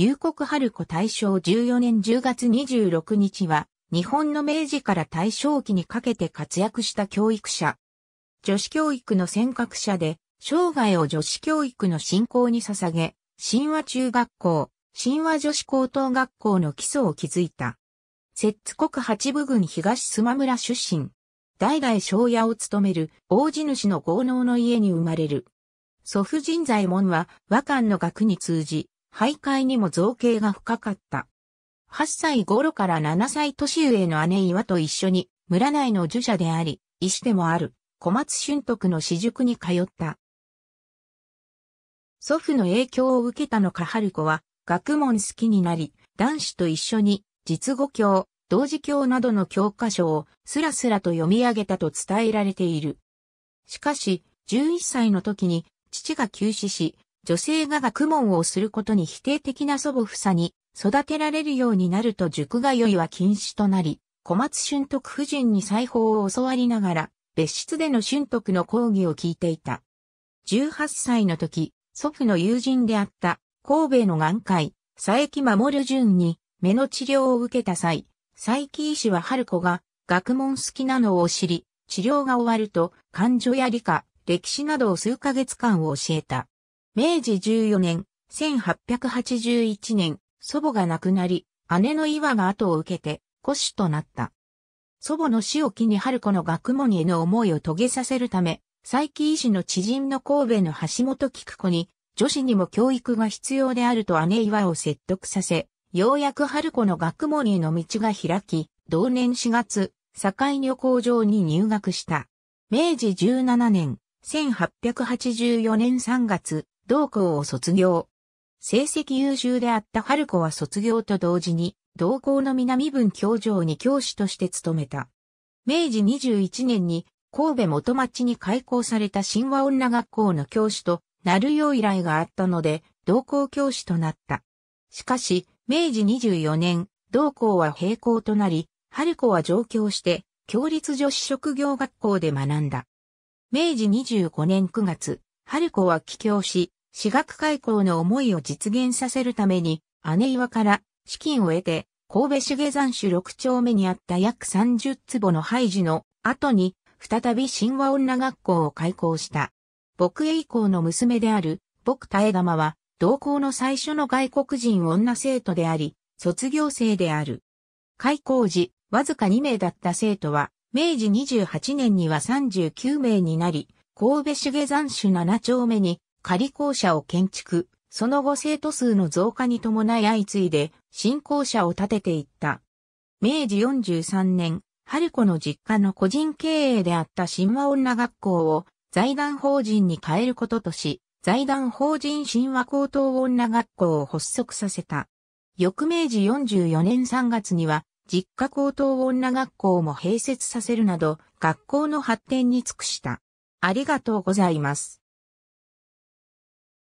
夕刻春子大正14年10月26日は、日本の明治から大正期にかけて活躍した教育者。女子教育の尖閣者で、生涯を女子教育の振興に捧げ、神話中学校、神話女子高等学校の基礎を築いた。摂津国八部郡東須磨村出身。代々庄屋を務める王子主の豪農の家に生まれる。祖父人材門は和漢の学に通じ、徘徊にも造形が深かった。8歳頃から7歳年上の姉岩と一緒に、村内の儒者であり、医師でもある、小松春徳の私塾に通った。祖父の影響を受けたのか春子は、学問好きになり、男子と一緒に、実語教、同時教などの教科書をスラスラと読み上げたと伝えられている。しかし、11歳の時に父が急死し、女性が学問をすることに否定的な祖母夫妻に育てられるようになると塾が良いは禁止となり、小松春徳夫人に裁縫を教わりながら、別室での春徳の講義を聞いていた。18歳の時、祖父の友人であった神戸の眼科医、佐伯守淳に目の治療を受けた際、佐伯医師は春子が学問好きなのを知り、治療が終わると、患者や理科、歴史などを数ヶ月間を教えた。明治14年、1881年、祖母が亡くなり、姉の岩が後を受けて、古子となった。祖母の死を機に春子の学問への思いを遂げさせるため、佐伯医師の知人の神戸の橋本菊子に、女子にも教育が必要であると姉岩を説得させ、ようやく春子の学問への道が開き、同年4月、境旅行場に入学した。明治17年、1884年3月、同校を卒業。成績優秀であった春子は卒業と同時に、同校の南分教場に教師として勤めた。明治21年に神戸元町に開校された神話女学校の教師となるよう依頼があったので、同校教師となった。しかし、明治24年、同校は閉校となり、春子は上京して、共立女子職業学校で学んだ。明治25年9月、春子は帰郷し、私学開校の思いを実現させるために、姉岩から資金を得て、神戸茂山種6丁目にあった約30坪の廃寺の後に、再び神話女学校を開校した。僕栄降の娘である、僕耐え玉は、同校の最初の外国人女生徒であり、卒業生である。開校時、わずか2名だった生徒は、明治28年には39名になり、神戸茂山種7丁目に仮校舎を建築、その後生徒数の増加に伴い相次いで新校舎を建てていった。明治43年、春子の実家の個人経営であった神話女学校を財団法人に変えることとし、財団法人神話高等女学校を発足させた。翌明治44年3月には、実家高等女学校も併設させるなど、学校の発展に尽くした。ありがとうございます。